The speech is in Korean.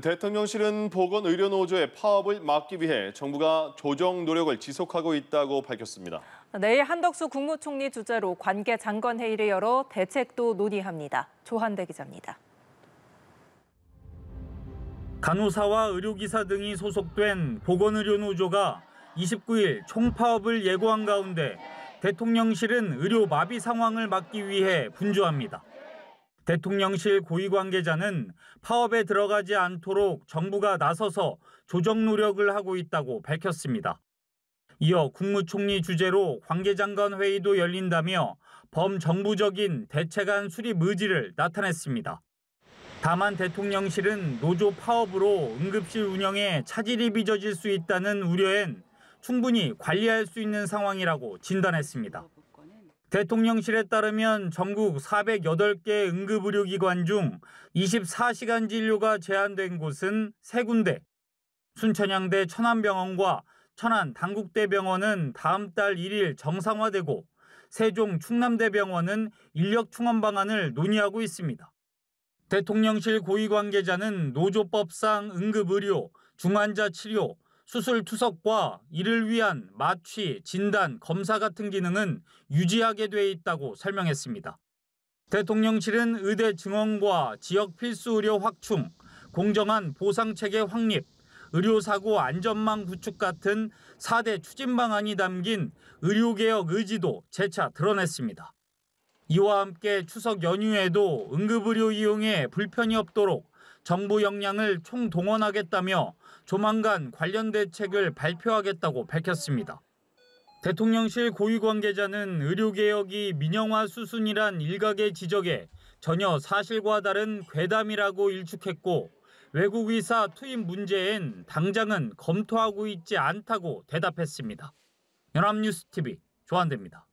대통령실은 보건의료노조의 파업을 막기 위해 정부가 조정 노력을 지속하고 있다고 밝혔습니다. 내일 한덕수 국무총리 주재로 관계 장관 회의를 열어 대책도 논의합니다. 조한대 기자입니다. 간호사와 의료기사 등이 소속된 보건의료노조가 29일 총파업을 예고한 가운데 대통령실은 의료 마비 상황을 막기 위해 분주합니다. 대통령실 고위 관계자는 파업에 들어가지 않도록 정부가 나서서 조정 노력을 하고 있다고 밝혔습니다. 이어 국무총리 주재로 관계장관 회의도 열린다며 범정부적인 대체 간 수립 의지를 나타냈습니다. 다만 대통령실은 노조 파업으로 응급실 운영에 차질이 빚어질 수 있다는 우려엔 충분히 관리할 수 있는 상황이라고 진단했습니다. 대통령실에 따르면 전국 408개 응급의료기관 중 24시간 진료가 제한된 곳은 3군데. 순천향대 천안병원과 천안 당국대병원은 다음 달 1일 정상화되고 세종 충남대병원은 인력 충원 방안을 논의하고 있습니다. 대통령실 고위 관계자는 노조법상 응급의료, 중환자 치료, 수술 투석과 이를 위한 마취, 진단, 검사 같은 기능은 유지하게 돼 있다고 설명했습니다. 대통령실은 의대 증원과 지역 필수 의료 확충, 공정한 보상 체계 확립, 의료사고 안전망 구축 같은 4대 추진 방안이 담긴 의료개혁 의지도 재차 드러냈습니다. 이와 함께 추석 연휴에도 응급의료 이용에 불편이 없도록 정부 역량을 총동원하겠다며 조만간 관련 대책을 발표하겠다고 밝혔습니다. 대통령실 고위 관계자는 의료개혁이 민영화 수순이란 일각의 지적에 전혀 사실과 다른 괴담이라고 일축했고 외국 의사 투입 문제엔 당장은 검토하고 있지 않다고 대답했습니다. 연합뉴스TV 조한대입니다.